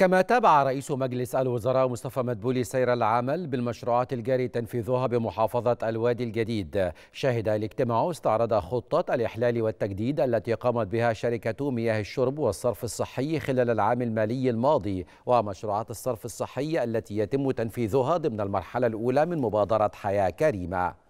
كما تابع رئيس مجلس الوزراء مصطفى مدبولي سير العمل بالمشروعات الجاري تنفيذها بمحافظة الوادي الجديد شهد الاجتماع استعرض خطة الإحلال والتجديد التي قامت بها شركة مياه الشرب والصرف الصحي خلال العام المالي الماضي ومشروعات الصرف الصحي التي يتم تنفيذها ضمن المرحلة الأولى من مبادرة حياة كريمة